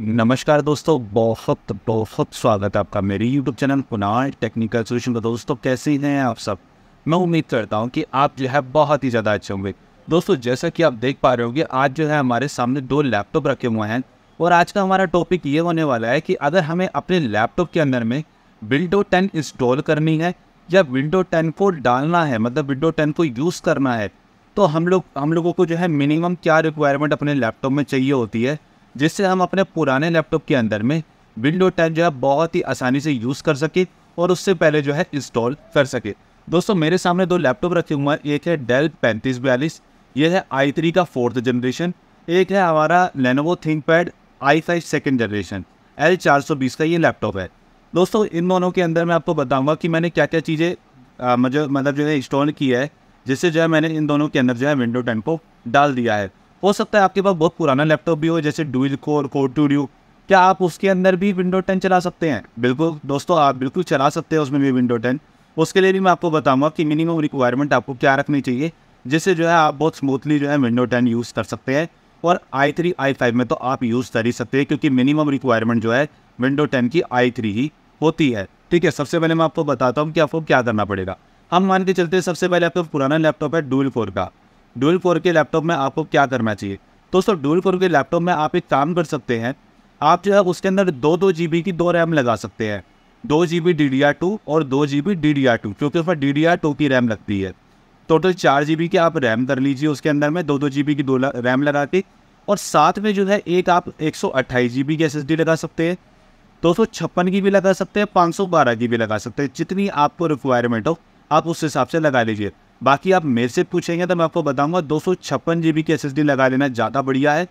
नमस्कार दोस्तों बहुत बहुत स्वागत है आपका मेरे YouTube channel Kunal technical solution का दोस्तों कैसे हैं आप सब मैं उम्मीद करता हूं कि आप जो है बहुत ही ज़्यादा अच्छे होंगे दोस्तों जैसा कि आप देख पा रहे होंगे आज जो है हमारे सामने दो लैपटॉप रखे हुए हैं और आज का हमारा टॉपिक ये होने वाला है कि अगर हमें अपने लैपटॉप के अंदर में विंडो टेन इंस्टॉल करनी है या विंडो टेन को डालना है मतलब विंडो टेन को यूज़ करना है तो हम लोग हम लोगों को जो है मिनिमम क्या रिक्वायरमेंट अपने लैपटॉप में चाहिए होती है जिससे हम अपने पुराने लैपटॉप के अंदर में विंडो टेन जो है बहुत ही आसानी से यूज़ कर सके और उससे पहले जो है इंस्टॉल कर सके दोस्तों मेरे सामने दो लैपटॉप रखे हुए हैं एक है डेल पैंतीस बयालीस ये है आई थ्री का फोर्थ जनरेशन एक है हमारा Lenovo ThinkPad i five second generation L चार सौ बीस का ये लैपटॉप है दोस्तों इन दोनों के अंदर मैं आपको बताऊंगा कि मैंने क्या क्या चीज़ें मुझे मतलब जो है इंस्टॉल की है जिससे जो है मैंने इन दोनों के अंदर जो है विंडो टेन को डाल दिया है हो सकता है आपके पास बहुत पुराना लैपटॉप भी हो जैसे dual core core two duo क्या आप उसके अंदर भी विंडो टेन चला सकते हैं बिल्कुल दोस्तों आप बिल्कुल चला सकते हैं उसमें भी विंडो टेन उसके लिए भी मैं आपको बताऊंगा कि मिनिमम रिक्वायरमेंट आपको क्या रखनी चाहिए जिससे जो है आप बहुत स्मूथली जो है विंडो टेन यूज़ कर सकते हैं और आई थ्री आई फाइव में तो आप यूज़ कर ही सकते हैं क्योंकि मिनिमम रिक्वायरमेंट जो है विंडो टेन की आई थ्री ही होती है ठीक है सबसे पहले मैं आपको बताता हूँ कि आपको क्या करना पड़ेगा हम मान के चलते सबसे पहले आपका पुराना लैपटॉप है डूल फोर का डुअल कोर के लैपटॉप में आपको क्या करना चाहिए दोस्तों डुअल कोर के लैपटॉप में आप एक काम कर सकते हैं आप जो है उसके अंदर दो दो जी की दो रैम लगा सकते हैं दो G B D D R two और दो G B D D R two क्योंकि उसमें डी डी आर टू की रैम लगती है टोटल चार जी बी की आप रैम कर लीजिए उसके अंदर में दो दो जी बी की दो रैम लगा के और साथ में जो है एक आप एक सौ अट्ठाईस जी बी की एस एस डी लगा सकते हैं दो सौ छप्पन की भी लगा सकते हैं पाँच सौ बारह की भी लगा सकते हैं जितनी आपको रिक्वायरमेंट हो आप उस हिसाब से लगा लीजिए बाकी आप मेरे से पूछेंगे तो मैं आपको बताऊंगा दो सौ छप्पन जी बी की एस एस डी लगा लेना ज़्यादा बढ़िया है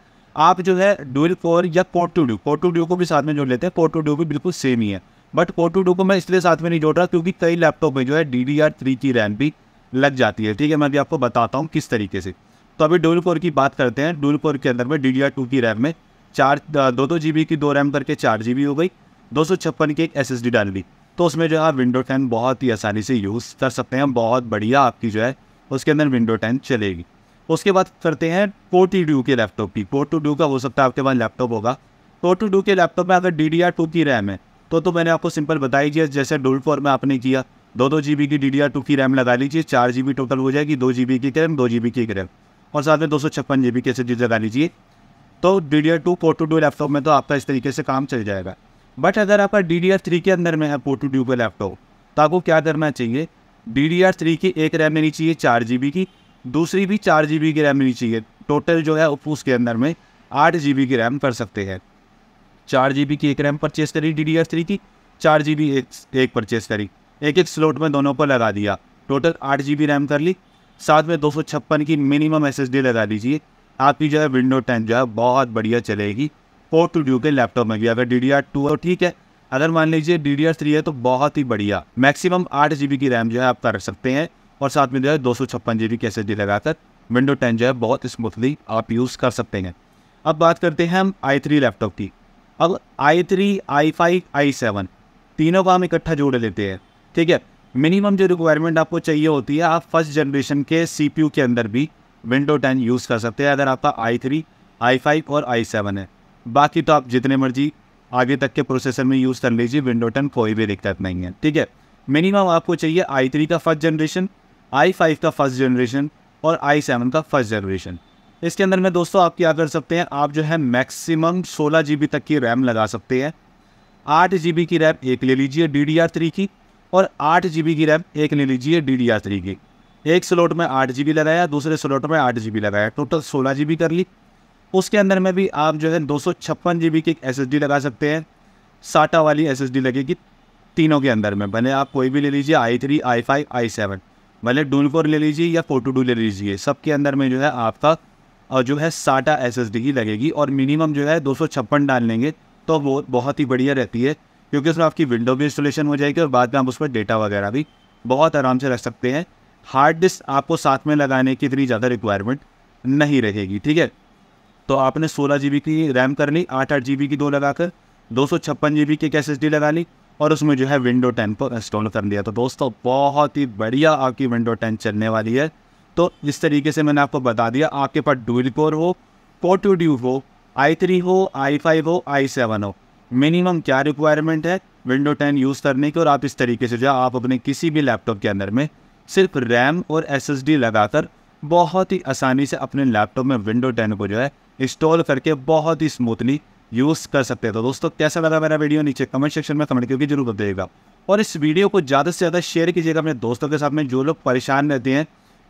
आप जो है डुअल कोर या port two duo port two duo को भी साथ में जोड़ लेते हैं पोर्ट टू ड्यू भी बिल्कुल सेम ही है बट पोर्ट टू ड्यू को मैं इसलिए साथ में नहीं जोड़ रहा क्योंकि कई लैपटॉप में जो है डी डी आर थ्री की रैम भी लग जाती है ठीक है मैं अभी आपको बताता हूँ किस तरीके से तो अभी डुअल कोर की बात करते हैं डुअल कोर के अंदर में डी डी आर टू की रैम में चार दो दो जी बी की दो रैम करके चार जी बी हो गई दो सौ छप्पन की एक एस एस डी डाल दी तो उसमें जो है आप विंडो टेन बहुत ही आसानी से यूज़ कर सकते हैं बहुत बढ़िया आपकी जो है उसके अंदर विंडो टेन चलेगी उसके बाद करते हैं पोटी डू के लैपटॉप की फोर टू डू का हो सकता है आपके पास लैपटॉप होगा फोर टू डू के लैपटॉप में अगर डी डी आर टू की रैम है तो तो मैंने आपको सिंपल बताई दिया जैसे डोल फोर में आपने किया दो दो जी बी की डी डी आर टू की रैम लगा लीजिए चार जी बी टोटल हो जाएगी दो जी बी की रैम दो जी बी की रैम और साथ में दो सौ छप्पन जी बी की लगा लीजिए तो D D R two core two duo laptop में तो आपका इस तरीके से काम चल जाएगा बट अगर आपका डी डी आर थ्री के अंदर में है पोटू ट्यूब का लैपटॉप तो आपको क्या करना चाहिए डी डी आर थ्री की एक रैम लेनी चाहिए चार जी बी की दूसरी भी चार जी बी की रैम लेनी चाहिए टोटल जो है उसके अंदर में आठ जी बी की रैम कर सकते हैं चार जी बी की एक रैम परचेस करी डी डी आर थ्री की चार जी बी एक, एक परचेस करी एक एक स्लोट में दोनों पर लगा दिया टोटल आठ जी बी रैम कर ली साथ में दो सौ छप्पन की मिनिमम एस एस डी लगा दीजिए आपकी जो है विंडो टेन जो है बहुत बढ़िया चलेगी फोर टू ड्यू के लैपटॉप में भी अगर डी डी आर टू तो ठीक है अगर मान लीजिए डी डी आर थ्री है तो बहुत ही बढ़िया मैक्सिमम आठ जी बी की रैम जो है आप कर सकते हैं और साथ में जो है दो सौ छप्पन जी बी की एस एस डी लगाकर विंडो टेन जो है बहुत स्मूथली आप यूज़ कर सकते हैं अब बात करते हैं हम आई थ्री लैपटॉप की अब i three i five i seven तीनों को हम इकट्ठा जोड़ लेते हैं ठीक है मिनिमम जो रिक्वायरमेंट आपको चाहिए होती है आप फर्स्ट जनरेशन के सी पी यू के अंदर भी विंडो टेन यूज़ कर सकते हैं अगर आपका आई थ्री आई फाइव और आई सेवन है बाकी तो आप जितने मर्जी आगे तक के प्रोसेसर में यूज़ कर लीजिए विंडो टेन कोई भी दिक्कत नहीं है ठीक है मिनिमम आपको चाहिए आई थ्री का फर्स्ट जनरेशन आई फाइव का फर्स्ट जनरेशन और आई सेवन का फर्स्ट जनरेशन इसके अंदर में दोस्तों आप क्या कर सकते हैं आप जो है मैक्सिमम सोलह जी बी तक की रैम लगा सकते हैं आठ जी बी की रैम एक ले लीजिए डी डी आर थ्री की और आठ जी बी की रैम एक ले लीजिए डी डी आर थ्री की एक स्लॉट में आठ जी बी लगाया दूसरे स्लॉट में आठ जी बी लगाया टोटल सोलह जी बी कर ली उसके अंदर में भी आप जो है दो सौ छप्पन जी बी की एस एस डी लगा सकते हैं साटा वाली एस एस डी लगेगी तीनों के अंदर में भले आप कोई भी ले लीजिए i three i five i seven भले डूल फोर ले लीजिए या फोटो डू ले लीजिए सबके अंदर में जो है आपका और जो है साटा एस एस डी ही लगेगी और मिनिमम जो है दो सौ छप्पन डाल लेंगे तो वो बहुत ही बढ़िया रहती है क्योंकि उसमें आपकी विंडो भी इंस्टॉलेशन हो जाएगी और बाद में आप उस पर डेटा वगैरह भी बहुत आराम से रख सकते हैं हार्ड डिस्क आपको साथ में लगाने की इतनी ज़्यादा रिक्वायरमेंट नहीं रहेगी ठीक है तो आपने सोलह जी की रैम कर ली आठ आठ जी की दो लगाकर दो सौ छप्पन जी बी की एक एस लगा ली और उसमें जो है विंडो टेन को इंस्टॉल कर दिया तो दोस्तों बहुत ही बढ़िया आपकी विंडो टेन चलने वाली है तो इस तरीके से मैंने आपको बता दिया आपके पास डुअल कोर हो ड्यू हो आई थ्री हो आई फाइव हो आई सेवन हो मिनिमम क्या रिक्वायरमेंट है विंडो टेन यूज़ करने की और आप इस तरीके से जो आप अपने किसी भी लैपटॉप के अंदर में सिर्फ रैम और एस एस डी लगाकर बहुत ही आसानी से अपने लैपटॉप में विंडो टेन को जो है इंस्टॉल करके बहुत ही स्मूथली यूज़ कर सकते हैं तो दोस्तों कैसा लगा मेरा वीडियो नीचे कमेंट सेक्शन में कमेंट करके जरूर बताइएगा और इस वीडियो को ज़्यादा से ज़्यादा शेयर कीजिएगा अपने दोस्तों के साथ में जो लोग परेशान रहते हैं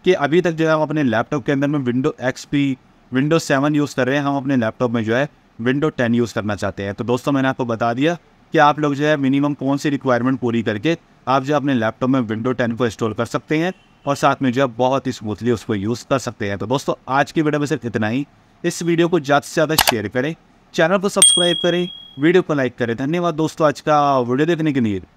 कि अभी तक जो है हम अपने लैपटॉप के अंदर में window XP window seven use कर रहे हैं हम अपने लैपटॉप में जो है विंडो टेन यूज़ करना चाहते हैं तो दोस्तों मैंने आपको बता दिया कि आप लोग जो है मिनिमम कौन सी रिक्वायरमेंट पूरी करके आप जो अपने लैपटॉप में विंडो टेन को इंस्टॉल कर सकते हैं और साथ में जो है बहुत ही स्मूथली उसको यूज़ कर सकते हैं तो दोस्तों आज की वीडियो में सिर्फ इतना ही इस वीडियो को ज़्यादा से ज़्यादा शेयर करें चैनल को सब्सक्राइब करें वीडियो को लाइक करें धन्यवाद दोस्तों आज का वीडियो देखने के लिए